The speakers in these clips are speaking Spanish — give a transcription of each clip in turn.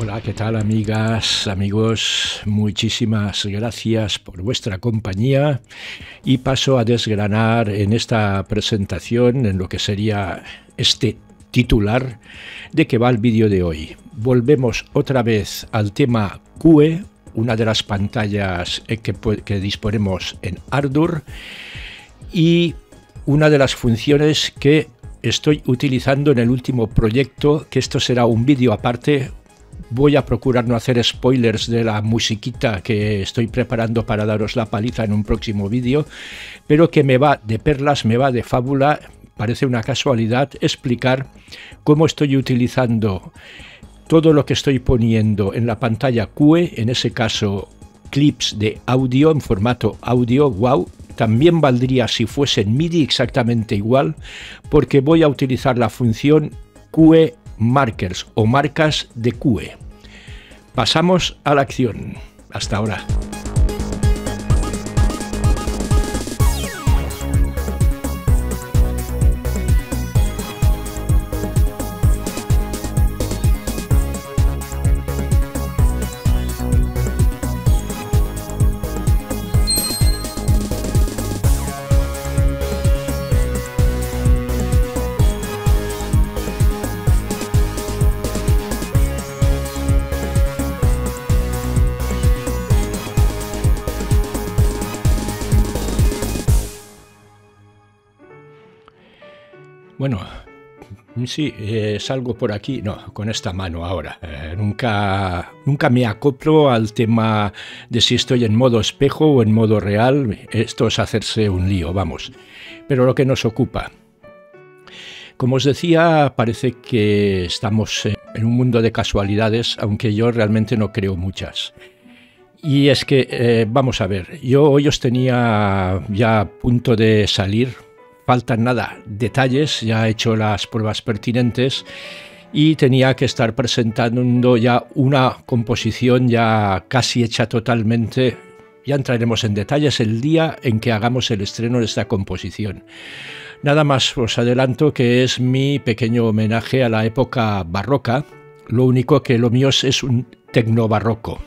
Hola, ¿qué tal amigas, amigos? Muchísimas gracias por vuestra compañía y paso a desgranar en esta presentación, en lo que sería este titular, de que va el vídeo de hoy. Volvemos otra vez al tema QE, una de las pantallas eh, que, que disponemos en Ardour y una de las funciones que estoy utilizando en el último proyecto, que esto será un vídeo aparte, Voy a procurar no hacer spoilers de la musiquita que estoy preparando para daros la paliza en un próximo vídeo, pero que me va de perlas, me va de fábula, parece una casualidad explicar cómo estoy utilizando todo lo que estoy poniendo en la pantalla QE, en ese caso clips de audio en formato audio, wow, también valdría si fuese MIDI exactamente igual, porque voy a utilizar la función QE markers o marcas de QE. Pasamos a la acción. Hasta ahora. sí, eh, salgo por aquí, no, con esta mano ahora. Eh, nunca, nunca me acoplo al tema de si estoy en modo espejo o en modo real. Esto es hacerse un lío, vamos. Pero lo que nos ocupa. Como os decía, parece que estamos en un mundo de casualidades, aunque yo realmente no creo muchas. Y es que, eh, vamos a ver, yo hoy os tenía ya a punto de salir falta nada detalles, ya he hecho las pruebas pertinentes y tenía que estar presentando ya una composición ya casi hecha totalmente. Ya entraremos en detalles el día en que hagamos el estreno de esta composición. Nada más os adelanto que es mi pequeño homenaje a la época barroca, lo único que lo mío es un barroco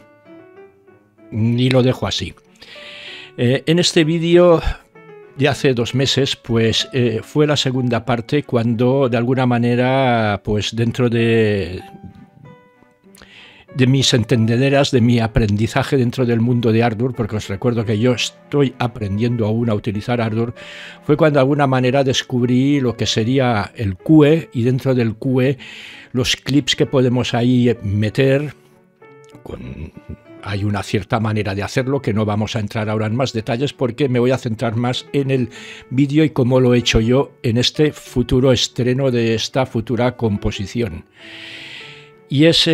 Y lo dejo así. Eh, en este vídeo de hace dos meses, pues eh, fue la segunda parte cuando de alguna manera, pues dentro de, de mis entendederas, de mi aprendizaje dentro del mundo de Ardour, porque os recuerdo que yo estoy aprendiendo aún a utilizar Ardour, fue cuando de alguna manera descubrí lo que sería el QE y dentro del QE los clips que podemos ahí meter con hay una cierta manera de hacerlo que no vamos a entrar ahora en más detalles porque me voy a centrar más en el vídeo y cómo lo he hecho yo en este futuro estreno de esta futura composición. Y ese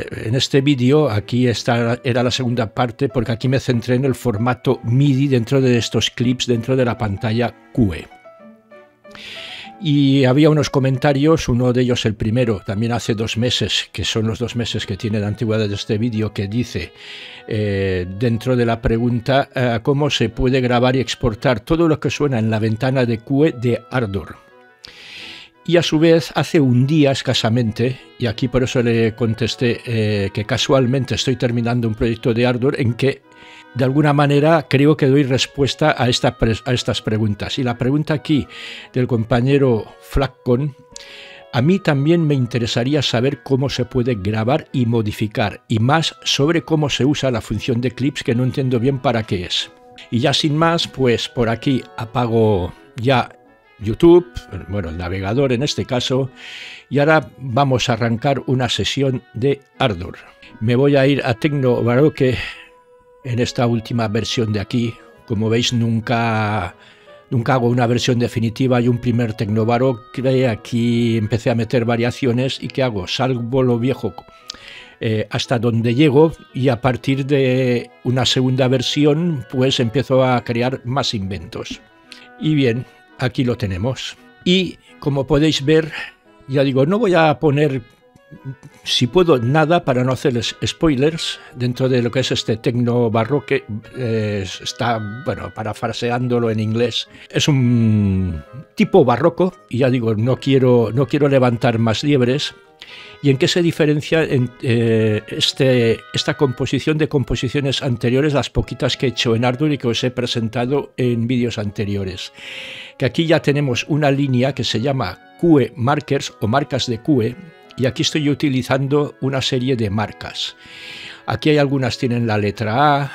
eh, en este vídeo, aquí está, era la segunda parte, porque aquí me centré en el formato MIDI dentro de estos clips, dentro de la pantalla QE y había unos comentarios, uno de ellos el primero, también hace dos meses, que son los dos meses que tiene la antigüedad de este vídeo, que dice eh, dentro de la pregunta eh, cómo se puede grabar y exportar todo lo que suena en la ventana de QE de Ardor. Y a su vez, hace un día escasamente, y aquí por eso le contesté eh, que casualmente estoy terminando un proyecto de Ardor en que de alguna manera creo que doy respuesta a, estas preguntas. Y la pregunta aquí del compañero Flaccon, a mí también me interesaría saber cómo se puede grabar y modificar, y más sobre cómo se usa la función de clips que no entiendo bien para qué es. Y ya sin más, pues por aquí apago ya YouTube, bueno, el navegador en este caso, y ahora vamos a arrancar una sesión de Ardor. Me voy a ir a Tecno Baroque en esta última versión de aquí. Como veis, nunca, nunca hago una versión definitiva y un primer Tecnovaro. Que aquí empecé a meter variaciones y que hago? Salvo lo viejo eh, hasta donde llego y a partir de una segunda versión pues empiezo a crear más inventos. Y bien, aquí lo tenemos. Y como podéis ver, ya digo, no voy a poner si puedo, nada para no hacerles spoilers dentro de lo que es este tecno barroque. Eh, está, bueno, parafraseándolo en inglés. Es un tipo barroco, y ya digo, no quiero, no quiero levantar más liebres. ¿Y en qué se diferencia eh, este, esta composición de composiciones anteriores, las poquitas que he hecho en Arduino y que os he presentado en vídeos anteriores? Que aquí ya tenemos una línea que se llama QE Markers o marcas de QE y aquí estoy utilizando una serie de marcas. Aquí hay algunas tienen la letra A,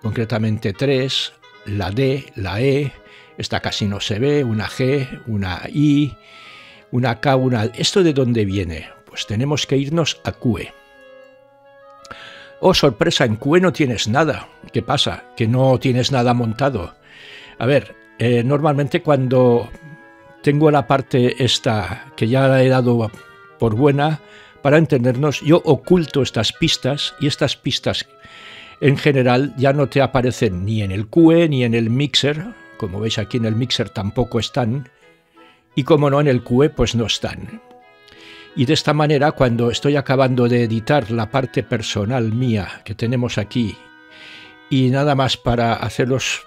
concretamente tres, la D, la E, esta casi no se ve, una G, una I, una K, una... ¿Esto de dónde viene? Pues tenemos que irnos a QE. Oh, sorpresa, en QE no tienes nada. ¿Qué pasa? Que no tienes nada montado. A ver, eh, normalmente cuando tengo la parte esta, que ya la he dado por buena, para entendernos, yo oculto estas pistas y estas pistas en general ya no te aparecen ni en el QE ni en el mixer, como veis aquí en el mixer tampoco están, y como no en el QE pues no están. Y de esta manera, cuando estoy acabando de editar la parte personal mía que tenemos aquí, y nada más para hacerlos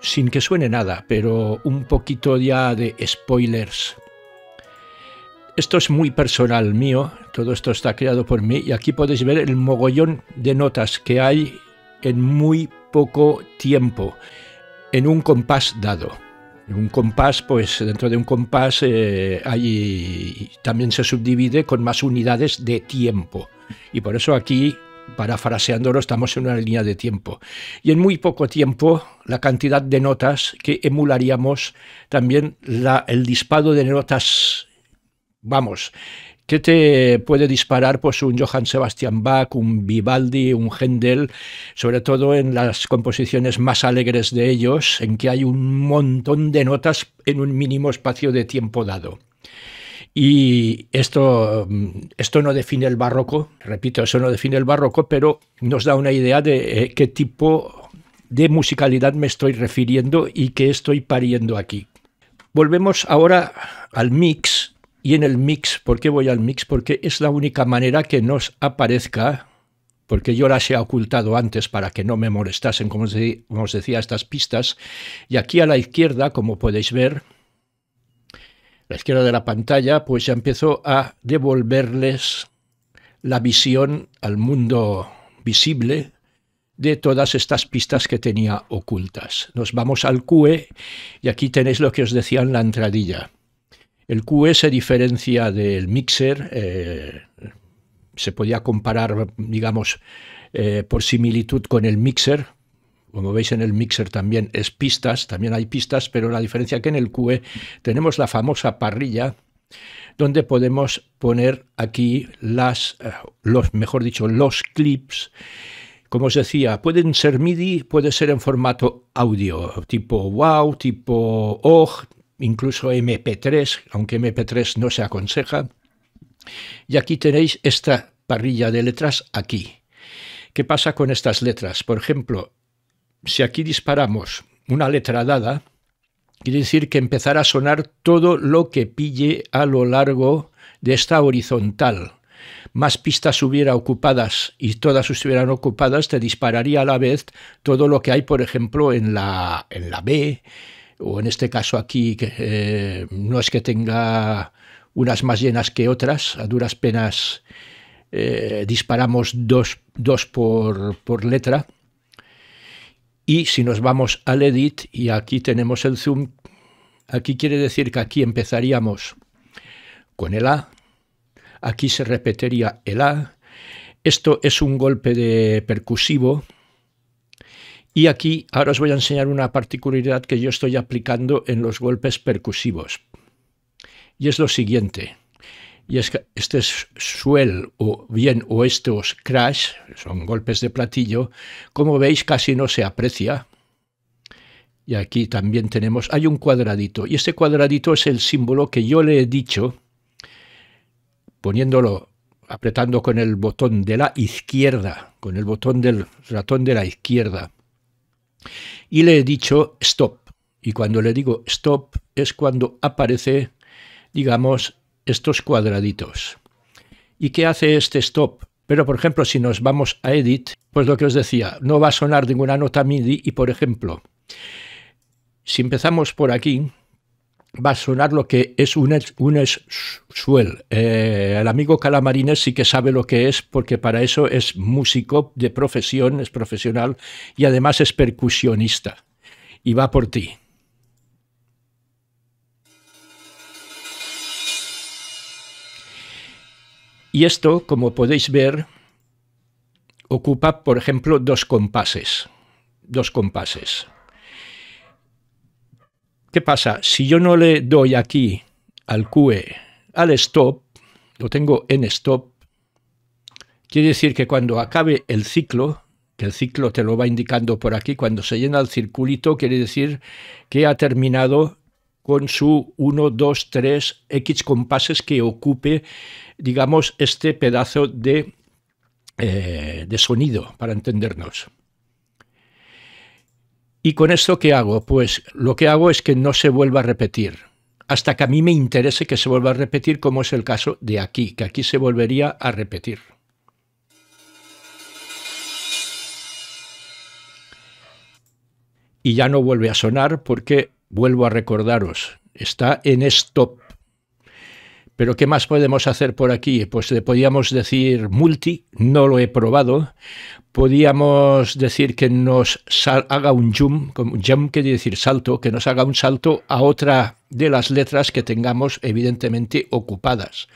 sin que suene nada, pero un poquito ya de spoilers esto es muy personal mío, todo esto está creado por mí y aquí podéis ver el mogollón de notas que hay en muy poco tiempo, en un compás dado. En un compás, pues dentro de un compás hay, eh, también se subdivide con más unidades de tiempo. Y por eso aquí, parafraseándolo, estamos en una línea de tiempo. Y en muy poco tiempo, la cantidad de notas que emularíamos, también el dispado de notas Vamos, ¿qué te puede disparar pues, un Johann Sebastian Bach, un Vivaldi, un Händel, sobre todo en las composiciones más alegres de ellos, en que hay un montón de notas en un mínimo espacio de tiempo dado? Y esto, mm, esto no define el barroco, repito, eso no define el barroco, pero nos da una idea de eh, qué tipo de musicalidad me estoy refiriendo y qué estoy pariendo aquí. Volvemos ahora al mix y en el mix. ¿Por qué voy al mix? Porque es la única manera que nos aparezca, porque yo las he ocultado antes para que no me molestasen, como os, decía, estas pistas. Y aquí a la izquierda, como podéis ver, la izquierda de la pantalla, pues ya empezó a devolverles la visión al mundo visible de todas estas pistas que tenía ocultas. Nos vamos al QE y aquí tenéis lo que os decía en la entradilla el QE se diferencia del mixer, eh, se podía comparar, digamos, eh, por similitud con el mixer. Como veis en el mixer también es pistas, también hay pistas, pero la diferencia que en el QE tenemos la famosa parrilla donde podemos poner aquí las, eh, los, mejor dicho, los clips como os decía, pueden ser MIDI, puede ser en formato audio, tipo wow, tipo OG, incluso MP3, aunque MP3 no se aconseja. Y aquí tenéis esta parrilla de letras aquí. ¿Qué pasa con estas letras? Por ejemplo, si aquí disparamos una letra dada, quiere decir que empezará a sonar todo lo que pille a lo largo de esta horizontal. Más pistas hubiera ocupadas y todas estuvieran ocupadas, te dispararía a la vez todo lo que hay, por ejemplo, en la, en la B, o en este caso aquí, eh, no es que tenga unas más llenas que otras, a duras penas eh, disparamos dos, por, por, letra. Y si nos vamos al edit y aquí tenemos el zoom, aquí quiere decir que aquí empezaríamos con el A, aquí se repetiría el A, esto es un golpe de percusivo y aquí ahora os voy a enseñar una particularidad que yo estoy aplicando en los golpes percusivos. Y es lo siguiente. Y es que este es o bien o estos crash, son golpes de platillo, como veis casi no se aprecia. Y aquí también tenemos, hay un cuadradito. Y este cuadradito es el símbolo que yo le he dicho, poniéndolo apretando con el botón de la izquierda, con el botón del ratón de la izquierda, y le he dicho stop. Y cuando le digo stop es cuando aparece, digamos, estos cuadraditos. ¿Y qué hace este stop? Pero, por ejemplo, si nos vamos a Edit, pues lo que os decía, no va a sonar ninguna nota MIDI y, por ejemplo, si empezamos por aquí, va a sonar lo que es un, un suel. Eh, el amigo Calamarines sí que sabe lo que es porque para eso es músico de profesión, es profesional y además es percusionista. Y va por ti. Y esto, como podéis ver, ocupa, por ejemplo, dos compases. Dos compases. ¿Qué pasa? Si yo no le doy aquí al QE, al stop, lo tengo en stop, quiere decir que cuando acabe el ciclo, que el ciclo te lo va indicando por aquí, cuando se llena el circulito, quiere decir que ha terminado con su 1, 2, 3, X compases que ocupe, digamos, este pedazo de, eh, de sonido, para entendernos. ¿Y con esto qué hago? Pues lo que hago es que no se vuelva a repetir, hasta que a mí me interese que se vuelva a repetir, como es el caso de aquí, que aquí se volvería a repetir. Y ya no vuelve a sonar porque, vuelvo a recordaros, está en stop. Pero ¿qué más podemos hacer por aquí? Pues le podíamos decir multi, no lo he probado. Podíamos decir que nos haga un jump, jump quiere decir salto, que nos haga un salto a otra de las letras que tengamos evidentemente ocupadas.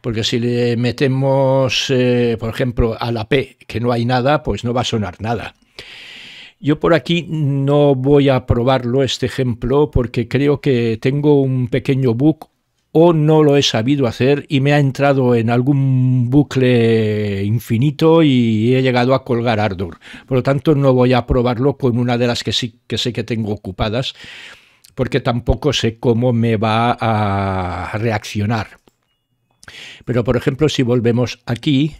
Porque si le metemos, eh, por ejemplo, a la P, que no hay nada, pues no va a sonar nada. Yo por aquí no voy a probarlo este ejemplo porque creo que tengo un pequeño bug o no lo he sabido hacer y me ha entrado en algún bucle infinito y he llegado a colgar ardor Por lo tanto, no voy a probarlo con una de las que sí que sé que tengo ocupadas, porque tampoco sé cómo me va a reaccionar. Pero, por ejemplo, si volvemos aquí,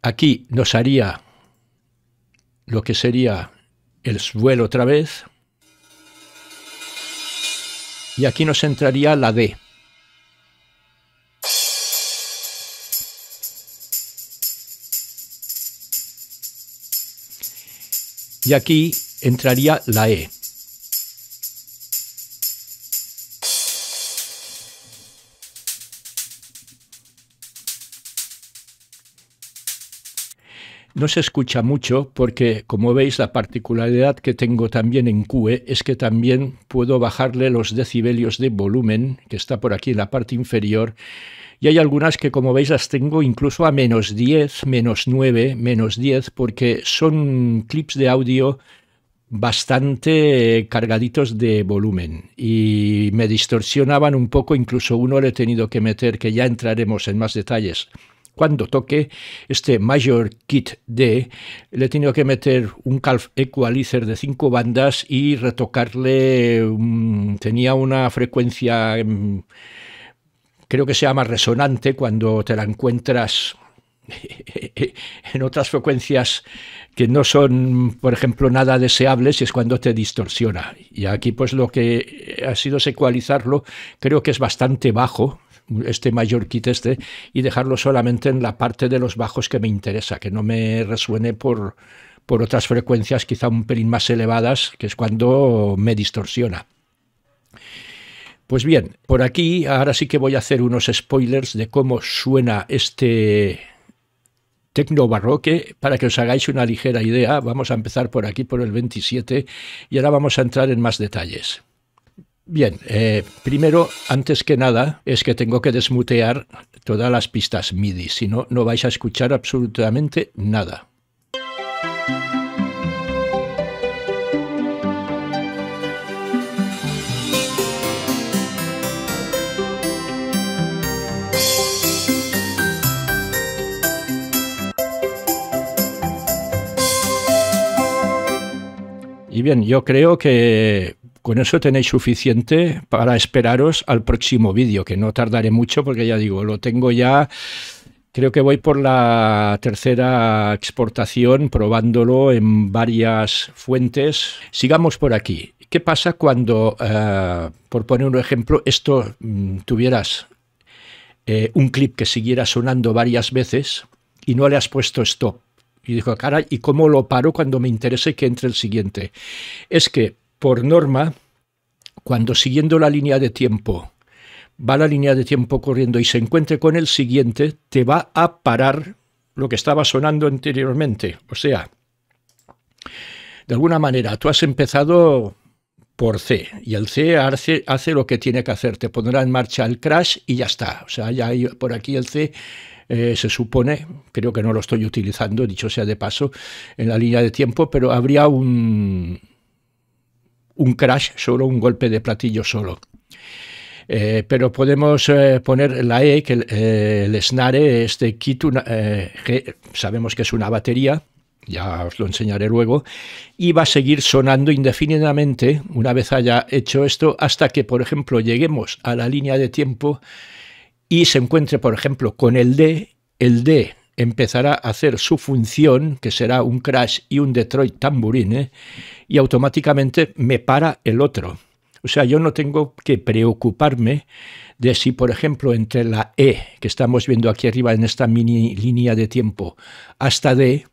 aquí nos haría lo que sería el suelo otra vez, y aquí nos entraría la D. Y aquí entraría la E. No se escucha mucho porque, como veis, la particularidad que tengo también en QE es que también puedo bajarle los decibelios de volumen, que está por aquí en la parte inferior, y hay algunas que, como veis, las tengo incluso a menos 10, menos 9, menos 10, porque son clips de audio bastante cargaditos de volumen y me distorsionaban un poco, incluso uno le he tenido que meter, que ya entraremos en más detalles cuando toque este Major Kit D, le he tenido que meter un calf equalizer de cinco bandas y retocarle, mm, tenía una frecuencia... Mm, creo que sea más resonante cuando te la encuentras en otras frecuencias que no son, por ejemplo, nada deseables y es cuando te distorsiona. Y aquí pues lo que ha sido secualizarlo creo que es bastante bajo, este mayor kit este, y dejarlo solamente en la parte de los bajos que me interesa, que no me resuene por, por otras frecuencias quizá un pelín más elevadas, que es cuando me distorsiona. Pues bien, por aquí ahora sí que voy a hacer unos spoilers de cómo suena este tecnobarroque, para que os hagáis una ligera idea, vamos a empezar por aquí, por el 27, y ahora vamos a entrar en más detalles. Bien, eh, primero, antes que nada, es que tengo que desmutear todas las pistas MIDI, si no, no vais a escuchar absolutamente nada. bien, yo creo que con eso tenéis suficiente para esperaros al próximo vídeo, que no tardaré mucho porque ya digo, lo tengo ya... Creo que voy por la tercera exportación probándolo en varias fuentes. Sigamos por aquí. ¿Qué pasa cuando, eh, por poner un ejemplo, esto mm, tuvieras eh, un clip que siguiera sonando varias veces y no le has puesto stop? Y dijo, cara, ¿y cómo lo paro cuando me interese que entre el siguiente? Es que, por norma, cuando siguiendo la línea de tiempo va la línea de tiempo corriendo y se encuentre con el siguiente, te va a parar lo que estaba sonando anteriormente. O sea, de alguna manera, tú has empezado por C y el C hace, hace lo que tiene que hacer, te pondrá en marcha el crash y ya está. O sea, ya hay por aquí el C eh, se supone, creo que no lo estoy utilizando, dicho sea de paso, en la línea de tiempo, pero habría un, un crash solo, un golpe de platillo solo. Eh, pero podemos eh, poner la E, que el Snare este kit, sabemos que es una batería, ya os lo enseñaré luego, y va a seguir sonando indefinidamente, una vez haya hecho esto, hasta que, por ejemplo, lleguemos a la línea de tiempo y se encuentre, por ejemplo, con el D, el D empezará a hacer su función, que será un crash y un Detroit tamburine, ¿eh? y automáticamente me para el otro. O sea, yo no tengo que preocuparme de si, por ejemplo, entre la E, que estamos viendo aquí arriba en esta mini línea de tiempo, hasta D,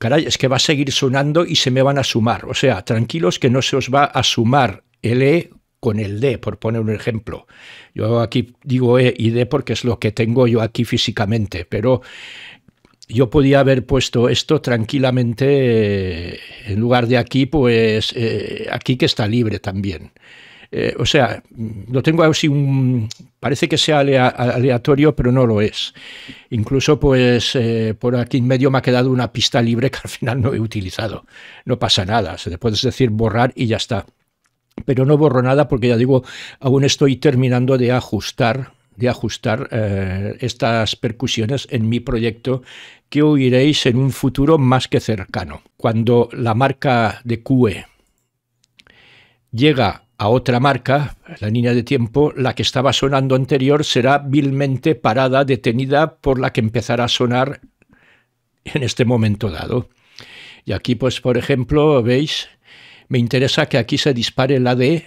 caray, es que va a seguir sonando y se me van a sumar. O sea, tranquilos que no se os va a sumar el E con el D, por poner un ejemplo. Yo aquí digo E y D porque es lo que tengo yo aquí físicamente, pero yo podía haber puesto esto tranquilamente eh, en lugar de aquí, pues eh, aquí que está libre también. Eh, o sea, lo tengo así un... Parece que sea aleatorio, pero no lo es. Incluso, pues, por aquí en medio me ha quedado una pista libre que al final no he utilizado. No pasa nada, se le puedes decir borrar y ya está pero no borro nada porque ya digo, aún estoy terminando de ajustar de ajustar eh, estas percusiones en mi proyecto que oiréis en un futuro más que cercano. Cuando la marca de QE llega a otra marca, la línea de tiempo, la que estaba sonando anterior será vilmente parada, detenida por la que empezará a sonar en este momento dado. Y aquí, pues, por ejemplo, veis, me interesa que aquí se dispare la D,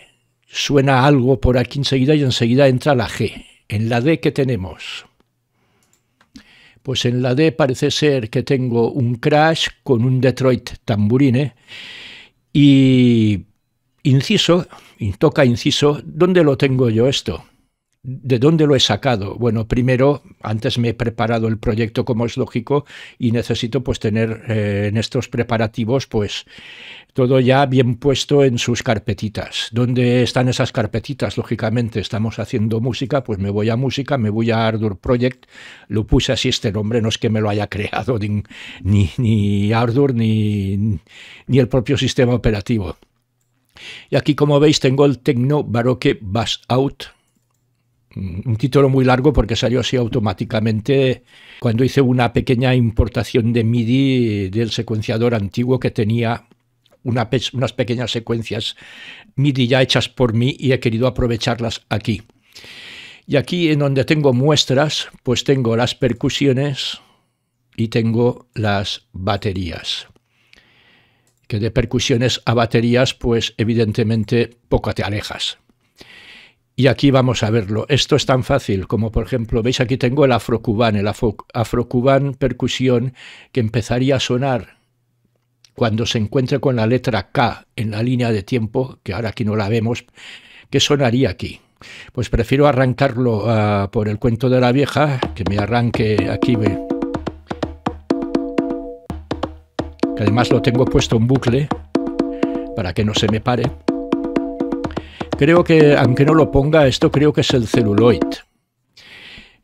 suena algo por aquí enseguida y enseguida entra la G. En la D, ¿qué tenemos? Pues en la D parece ser que tengo un crash con un Detroit tamburine ¿eh? y inciso, toca inciso, ¿dónde lo tengo yo esto? ¿De dónde lo he sacado? Bueno, primero, antes me he preparado el proyecto como es lógico y necesito pues tener eh, en estos preparativos pues todo ya bien puesto en sus carpetitas. ¿Dónde están esas carpetitas? Lógicamente estamos haciendo música, pues me voy a música, me voy a Ardour Project, lo puse así este nombre, no es que me lo haya creado ni, ni, ni ni el propio sistema operativo. Y aquí como veis tengo el Tecno Baroque Bass Out un título muy largo porque salió así automáticamente cuando hice una pequeña importación de MIDI del secuenciador antiguo que tenía unas pequeñas secuencias MIDI ya hechas por mí y he querido aprovecharlas aquí. Y aquí en donde tengo muestras, pues tengo las percusiones y tengo las baterías. Que de percusiones a baterías, pues evidentemente poco te alejas. Y aquí vamos a verlo. Esto es tan fácil como, por ejemplo, veis aquí tengo el afrocubán, el afrocubán percusión que empezaría a sonar cuando se encuentre con la letra K en la línea de tiempo, que ahora aquí no la vemos, ¿qué sonaría aquí? Pues prefiero arrancarlo ah, por el cuento de la vieja, que me arranque aquí. Que además lo tengo puesto en bucle para que no se me pare. Creo que, aunque no lo ponga, esto creo que es el celuloid.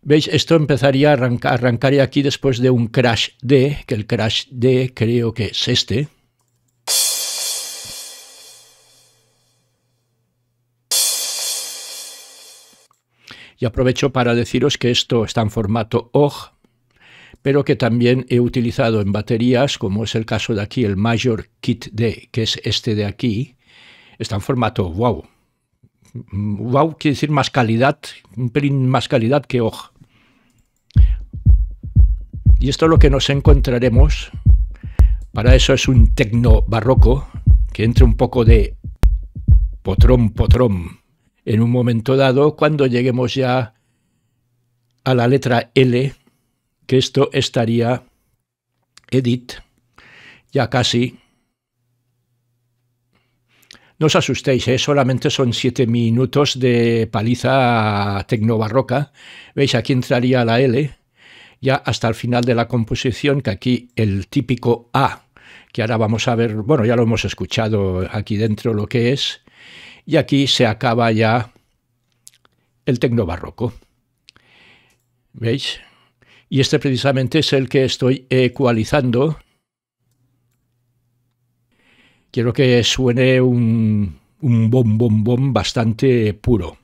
¿Veis? Esto empezaría a arrancar arrancaría aquí después de un crash D, que el crash D creo que es este. Y aprovecho para deciros que esto está en formato OG, pero que también he utilizado en baterías, como es el caso de aquí, el Major Kit D, que es este de aquí, está en formato WOW. Mm, wow quiere decir más calidad, un pelín más calidad que oj. Y esto es lo que nos encontraremos. Para eso es un tecno barroco que entre un poco de potrón, potrón en un momento dado cuando lleguemos ya a la letra L, que esto estaría edit, ya casi no os asustéis, ¿eh? solamente son siete minutos de paliza tecnobarroca. Veis, aquí entraría la L, ya hasta el final de la composición, que aquí el típico A, que ahora vamos a ver, bueno, ya lo hemos escuchado aquí dentro lo que es, y aquí se acaba ya el tecnobarroco. ¿Veis? Y este precisamente es el que estoy ecualizando quiero que suene un, bom, bom, bom bastante puro.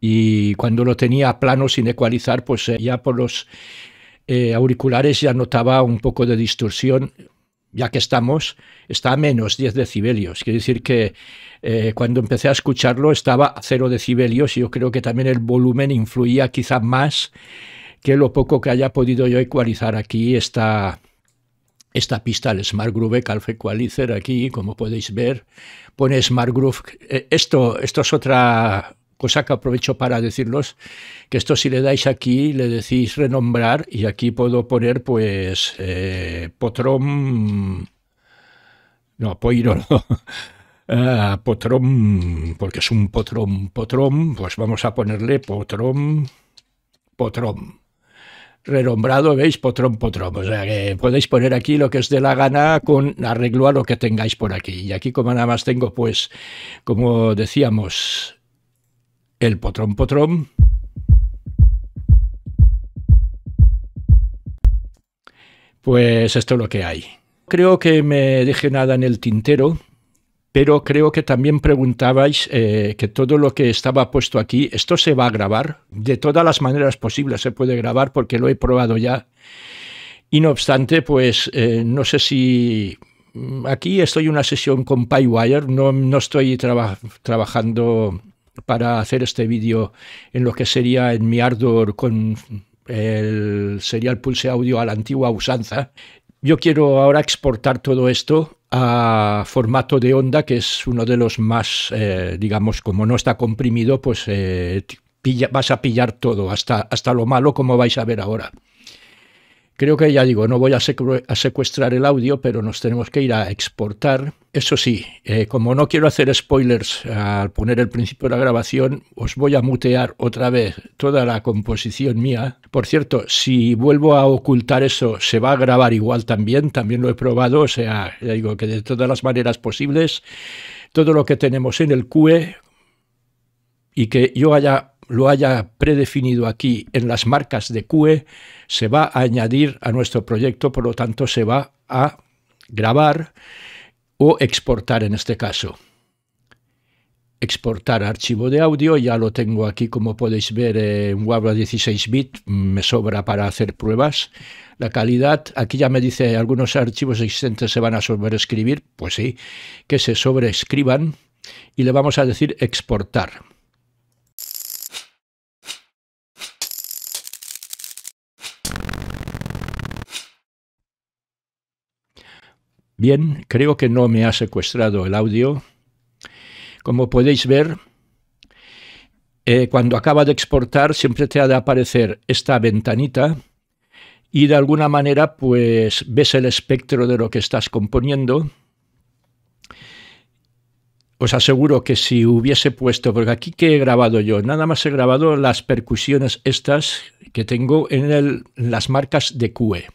Y cuando lo tenía plano sin ecualizar, pues eh, ya por los eh, auriculares ya notaba un poco de distorsión. Ya que estamos, está a menos 10 decibelios. Quiere decir que eh, cuando empecé a escucharlo estaba a 0 decibelios y yo creo que también el volumen influía quizá más que lo poco que haya podido yo ecualizar aquí esta, esta pista, el Smart Groove Calfe aquí, como podéis ver, pone Smart Groove. Eh, esto, esto es otra cosa que aprovecho para deciros, que esto si le dais aquí, le decís renombrar y aquí puedo poner pues eh, Potrom... No, Poiro, no. Ah, potrom, porque es un potrom, potrom, pues vamos a ponerle potrom, potrom renombrado, veis, potrón, potrón. O sea que podéis poner aquí lo que os dé la gana con arreglo a lo que tengáis por aquí. Y aquí como nada más tengo, pues, como decíamos, el potrón, potrón. Pues esto es lo que hay. Creo que me dejé nada en el tintero pero creo que también preguntabais eh, que todo lo que estaba puesto aquí, esto se va a grabar. De todas las maneras posibles se puede grabar porque lo he probado ya. Y no obstante, pues eh, no sé si... Mm, aquí estoy en una sesión con PyWire, no, no estoy trabajando para hacer este vídeo en lo que sería en mi ardor con el serial Pulse Audio a la antigua usanza. Yo quiero ahora exportar todo esto a formato de onda, que es uno de los más, eh, digamos, como no está comprimido, pues eh, vas a pillar todo, hasta, hasta lo malo, como vais a ver ahora. Creo que ya digo, no voy a, secuestrar el audio, pero nos tenemos que ir a exportar. Eso sí, eh, como no quiero hacer spoilers al poner el principio de la grabación, os voy a mutear otra vez toda la composición mía. Por cierto, si vuelvo a ocultar eso, se va a grabar igual también, también lo he probado, o sea, ya digo que de todas las maneras posibles, todo lo que tenemos en el QE y que yo haya lo haya predefinido aquí en las marcas de QE, se va a añadir a nuestro proyecto, por lo tanto se va a grabar o exportar en este caso. Exportar archivo de audio, ya lo tengo aquí como podéis ver en Wabla 16 bit, me sobra para hacer pruebas. La calidad, aquí ya me dice algunos archivos existentes se van a sobreescribir, pues sí, que se sobreescriban y le vamos a decir exportar. Bien, creo que no me ha secuestrado el audio. Como podéis ver, eh, cuando acaba de exportar siempre te ha de aparecer esta ventanita y de alguna manera pues ves el espectro de lo que estás componiendo. Os aseguro que si hubiese puesto, porque aquí que he grabado yo, nada más he grabado las percusiones estas que tengo en las marcas de QE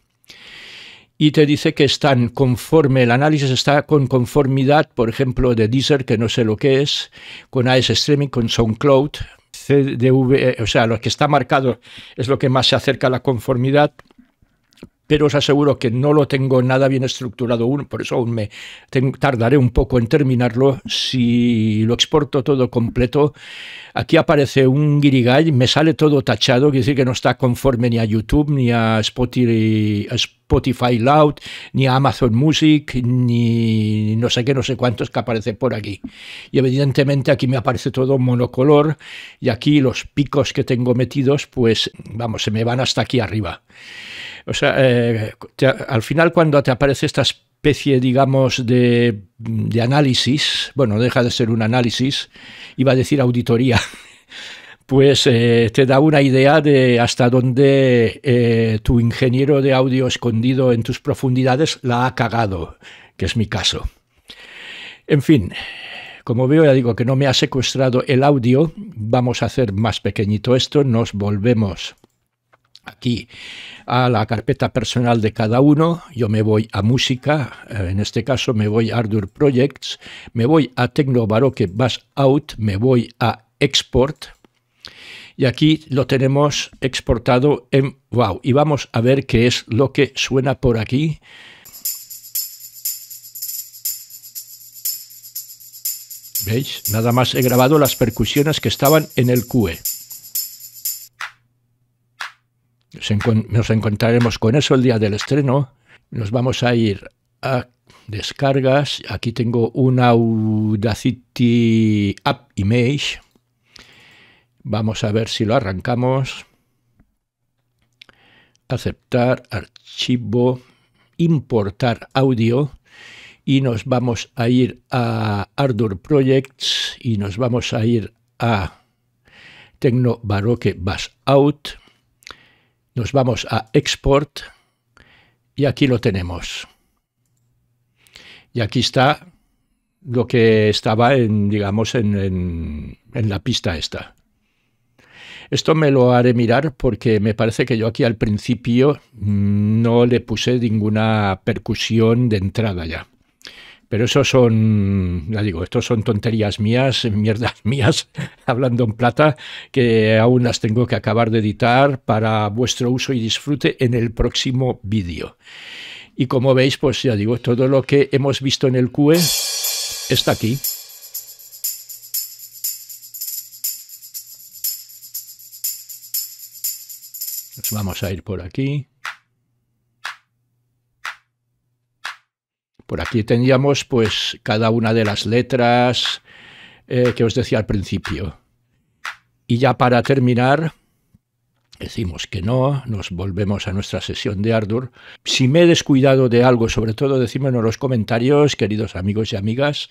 y te dice que están conforme, el análisis está con conformidad, por ejemplo, de Deezer, que no sé lo que es, con AS Streaming, con SoundCloud, CDV, eh, o sea, lo que está marcado es lo que más se acerca a la conformidad, pero os aseguro que no lo tengo nada bien estructurado aún, por eso aún me tardaré un poco en terminarlo. Si lo exporto todo completo, aquí aparece un guirigay, me sale todo tachado, quiere decir que no está conforme ni a YouTube, ni a Spotify Spotify Loud, ni Amazon Music, ni no sé qué, no sé cuántos que aparecen por aquí. Y evidentemente aquí me aparece todo monocolor y aquí los picos que tengo metidos, pues vamos, se me van hasta aquí arriba. O sea, eh, al final cuando te aparece esta especie, digamos, de, de análisis, bueno, deja de ser un análisis, iba a decir auditoría. pues eh, te da una idea de hasta dónde eh, tu ingeniero de audio escondido en tus profundidades la ha cagado, que es mi caso. En fin, como veo, ya digo que no me ha secuestrado el audio, vamos a hacer más pequeñito esto, nos volvemos aquí a la carpeta personal de cada uno, yo me voy a música, eh, en este caso me voy a Ardour Projects, me voy a Tecno Baroque Bass Out, me voy a Export, y aquí lo tenemos exportado en wow. Y vamos a ver qué es lo que suena por aquí. ¿Veis? Nada más he grabado las percusiones que estaban en el QE. Nos encontraremos con eso el día del estreno. Nos vamos a ir a descargas. Aquí tengo una Audacity App Image. Vamos a ver si lo arrancamos. Aceptar archivo, importar audio y nos vamos a ir a Ardour Projects y nos vamos a ir a Tecno Baroque Bass Out. Nos vamos a Export y aquí lo tenemos. Y aquí está lo que estaba en, digamos, en la pista esta. Esto me lo haré mirar porque me parece que yo aquí al principio no le puse ninguna percusión de entrada ya. Pero eso son, ya digo, esto son tonterías mías, mierdas mías, hablando en plata, que aún las tengo que acabar de editar para vuestro uso y disfrute en el próximo vídeo. Y como veis, pues ya digo, todo lo que hemos visto en el QE está aquí. Vamos a ir por aquí. Por aquí tendríamos pues cada una de las letras eh, que os decía al principio. Y ya para terminar, decimos que no, nos volvemos a nuestra sesión de ardor. Si me he descuidado de algo, sobre todo decímelo en los comentarios, queridos amigos y amigas.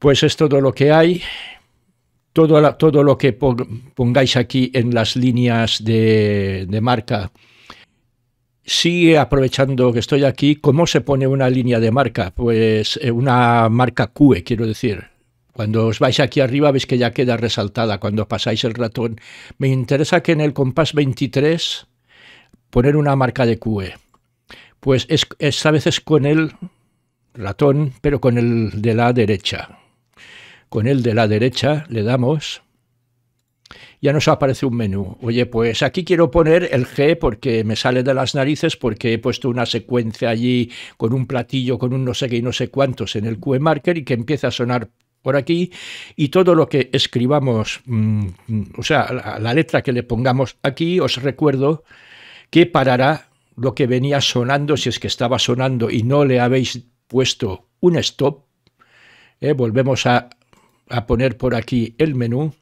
Pues es todo lo que hay todo, todo lo que pongáis aquí en las líneas de, marca. Sigue aprovechando que estoy aquí, ¿cómo se pone una línea de marca? Pues eh, una marca Q. quiero decir. Cuando os vais aquí arriba veis que ya queda resaltada cuando pasáis el ratón. Me interesa que en el compás 23 poner una marca de QE. Pues es a veces con el ratón, pero con el de la derecha con el de la derecha, le damos, ya nos aparece un menú. Oye, pues aquí quiero poner el G porque me sale de las narices porque he puesto una secuencia allí con un platillo, con un no sé qué y no sé cuántos en el QE Marker y que empieza a sonar por aquí y todo lo que escribamos, mm, o sea, la, letra que le pongamos aquí, os recuerdo que parará lo que venía sonando, si es que estaba sonando y no le habéis puesto un stop, eh, volvemos a a poner por aquí el menú.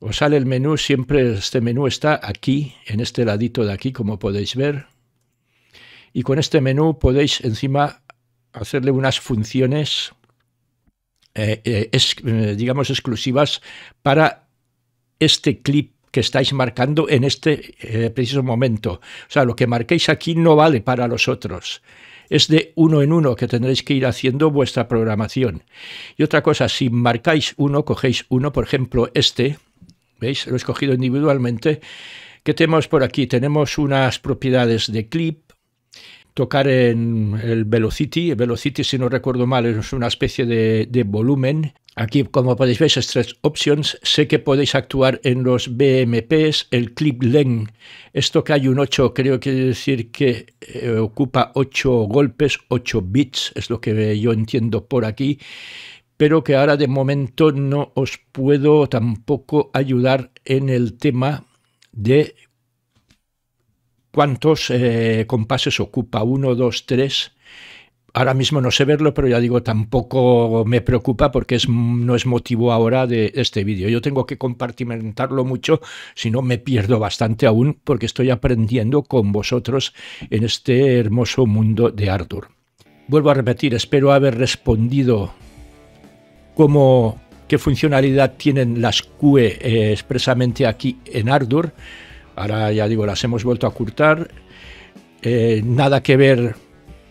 Os sale el menú, siempre este menú está aquí, en este ladito de aquí, como podéis ver. Y con este menú podéis encima hacerle unas funciones, eh, eh, eh, digamos, exclusivas para este clip que estáis marcando en este preciso momento. O sea, lo que marquéis aquí no vale para los otros es de uno en uno que tendréis que ir haciendo vuestra programación. Y otra cosa, si marcáis uno, cogéis uno, por ejemplo, este, ¿veis? Lo he escogido individualmente. ¿Qué tenemos por aquí? Tenemos unas propiedades de clip, tocar en el Velocity. Velocity, si no recuerdo mal, es una especie de, de volumen Aquí, como podéis ver, es tres Options, sé que podéis actuar en los BMPs, el Clip Length, esto que hay un 8, creo que decir que eh, ocupa 8 golpes, 8 bits, es lo que yo entiendo por aquí, pero que ahora de momento no os puedo tampoco ayudar en el tema de cuántos eh, compases ocupa, 1, 2, 3, Ahora mismo no sé verlo, pero ya digo, tampoco me preocupa porque es, no es motivo ahora de este vídeo. Yo tengo que compartimentarlo mucho, si no me pierdo bastante aún porque estoy aprendiendo con vosotros en este hermoso mundo de Arthur. Vuelvo a repetir, espero haber respondido cómo, qué funcionalidad tienen las QE eh, expresamente aquí en Arthur. Ahora ya digo, las hemos vuelto a curtar. Eh, nada que ver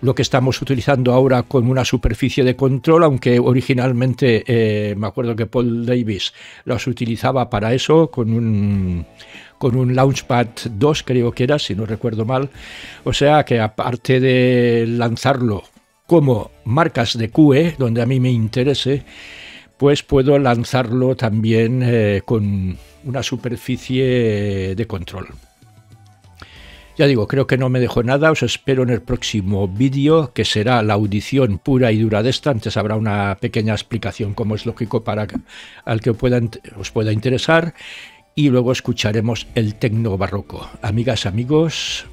lo que estamos utilizando ahora con una superficie de control, aunque originalmente eh, me acuerdo que Paul Davis los utilizaba para eso con un con un Launchpad 2 creo que era, si no recuerdo mal. O sea que aparte de lanzarlo como marcas de QE, donde a mí me interese, pues puedo lanzarlo también eh, con una superficie de control. Ya digo, creo que no me dejo nada, os espero en el próximo vídeo, que será la audición pura y dura de esta. Antes habrá una pequeña explicación, como es lógico, para al que os pueda interesar. Y luego escucharemos el tecno barroco. Amigas, amigos,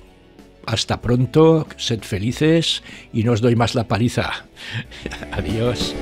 hasta pronto, sed felices y no os doy más la paliza. Adiós.